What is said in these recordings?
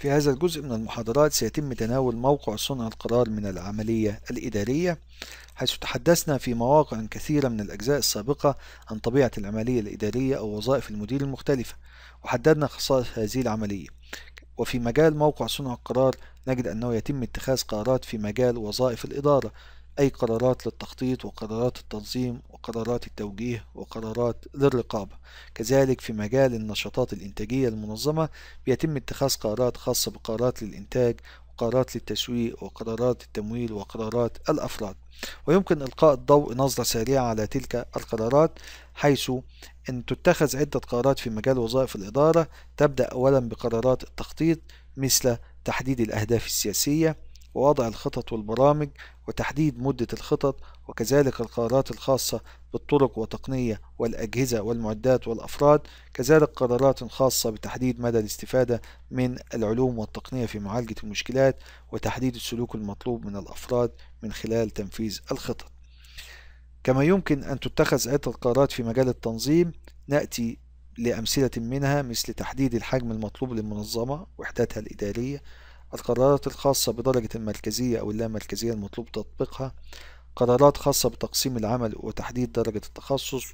في هذا الجزء من المحاضرات سيتم تناول موقع صنع القرار من العملية الإدارية حيث تحدثنا في مواقع كثيرة من الأجزاء السابقة عن طبيعة العملية الإدارية أو وظائف المدير المختلفة وحددنا خصائص هذه العملية وفي مجال موقع صنع القرار نجد أنه يتم اتخاذ قرارات في مجال وظائف الإدارة أي قرارات للتخطيط وقرارات التنظيم وقرارات التوجيه وقرارات للرقابة كذلك في مجال النشاطات الإنتاجية المنظمة بيتم اتخاذ قرارات خاصة بقرارات للإنتاج وقرارات للتسويق وقرارات التمويل وقرارات الأفراد ويمكن إلقاء الضوء نظرة سريعة على تلك القرارات حيث أن تتخذ عدة قرارات في مجال وظائف الإدارة تبدأ أولا بقرارات التخطيط مثل تحديد الأهداف السياسية ووضع الخطط والبرامج وتحديد مدة الخطط وكذلك القرارات الخاصة بالطرق وتقنية والأجهزة والمعدات والأفراد كذلك قرارات خاصة بتحديد مدى الاستفادة من العلوم والتقنية في معالجة المشكلات وتحديد السلوك المطلوب من الأفراد من خلال تنفيذ الخطط كما يمكن أن تتخذ عدة قرارات في مجال التنظيم نأتي لأمثلة منها مثل تحديد الحجم المطلوب للمنظمة وحداتها الإدارية القرارات الخاصة بدرجة المركزية أو اللامركزية المطلوب تطبيقها قرارات خاصة بتقسيم العمل وتحديد درجة التخصص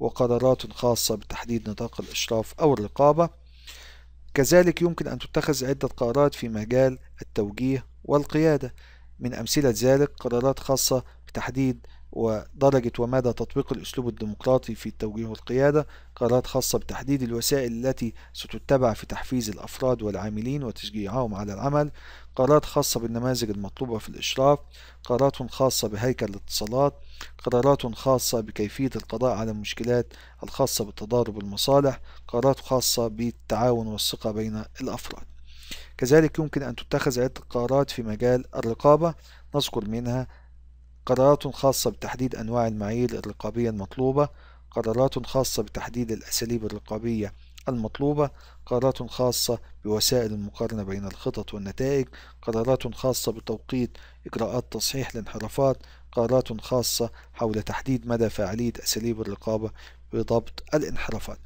وقرارات خاصة بتحديد نطاق الإشراف أو الرقابة كذلك يمكن أن تتخذ عدة قرارات في مجال التوجيه والقيادة من أمثلة ذلك قرارات خاصة بتحديد ودرجة ومدى تطبيق الأسلوب الديمقراطي في التوجيه والقيادة قرارات خاصة بتحديد الوسائل التي ستتبع في تحفيز الأفراد والعاملين وتشجيعهم على العمل قرارات خاصة بالنماذج المطلوبة في الإشراف قرارات خاصة بهيكل الاتصالات قرارات خاصة بكيفية القضاء على المشكلات الخاصة بتضارب المصالح قرارات خاصة بالتعاون والثقة بين الأفراد كذلك يمكن أن تتخذ عدة قرارات في مجال الرقابة نذكر منها قرارات خاصة بتحديد أنواع المعايير الرقابية المطلوبة قرارات خاصة بتحديد الأساليب الرقابية المطلوبة قرارات خاصة بوسائل المقارنة بين الخطط والنتائج قرارات خاصة بتوقيت إجراءات تصحيح الانحرافات قرارات خاصة حول تحديد مدى فاعلية أساليب الرقابة بضبط الانحرافات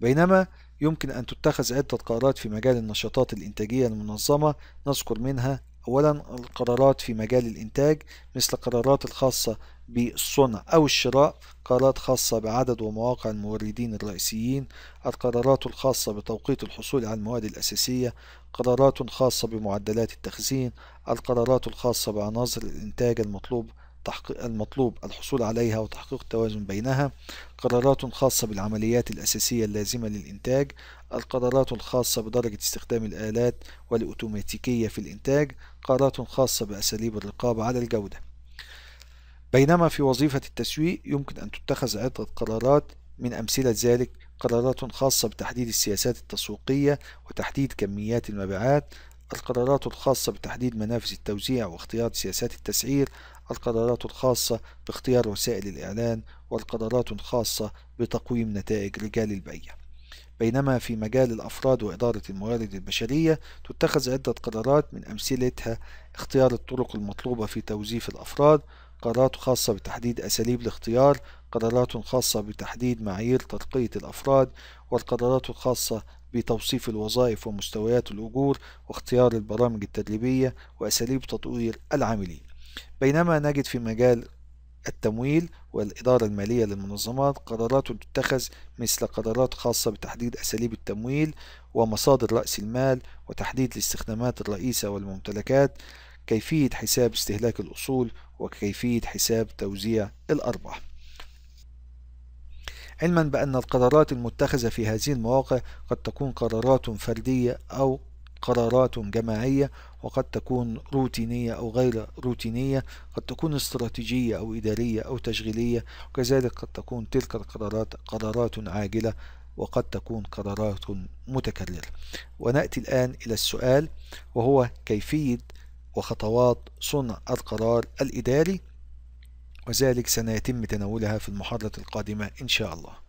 بينما يمكن أن تتخذ عدة قرارات في مجال النشاطات الإنتاجية المنظمة نذكر منها أولا القرارات في مجال الإنتاج مثل القرارات الخاصة بالصنع أو الشراء قرارات خاصة بعدد ومواقع الموردين الرئيسيين القرارات الخاصة بتوقيت الحصول على المواد الأساسية قرارات خاصة بمعدلات التخزين القرارات الخاصة بعناصر الإنتاج المطلوب تحقيق المطلوب الحصول عليها وتحقيق التوازن بينها قرارات خاصة بالعمليات الأساسية اللازمة للإنتاج القرارات الخاصة بدرجة استخدام الآلات والأوتوماتيكية في الإنتاج قرارات خاصة بأساليب الرقابة على الجودة بينما في وظيفة التسويق يمكن أن تتخذ عدة قرارات من أمثلة ذلك قرارات خاصة بتحديد السياسات التسويقية وتحديد كميات المبيعات القرارات الخاصة بتحديد منافذ التوزيع واختيار سياسات التسعير القرارات الخاصة باختيار وسائل الإعلان والقرارات الخاصة بتقويم نتائج رجال البيع بينما في مجال الأفراد وإدارة الموارد البشرية تتخذ عدة قرارات من أمثلتها اختيار الطرق المطلوبة في توظيف الأفراد قرارات خاصة بتحديد أساليب الاختيار قرارات خاصة بتحديد معايير ترقية الأفراد والقرارات الخاصة بتوصيف الوظائف ومستويات الأجور واختيار البرامج التدريبية وأساليب تطوير العاملين بينما نجد في مجال التمويل والإدارة المالية للمنظمات قرارات تتخذ مثل قرارات خاصة بتحديد أساليب التمويل ومصادر رأس المال وتحديد الاستخدامات الرئيسة والممتلكات كيفية حساب استهلاك الأصول وكيفية حساب توزيع الأرباح علما بأن القرارات المتخذة في هذه المواقع قد تكون قرارات فردية أو قرارات جماعية وقد تكون روتينية أو غير روتينية قد تكون استراتيجية أو إدارية أو تشغيلية وكذلك قد تكون تلك القرارات قرارات عاجلة وقد تكون قرارات متكررة ونأتي الآن إلى السؤال وهو كيفية وخطوات صنع القرار الإداري وذلك سنتم تناولها في المحاضرة القادمة إن شاء الله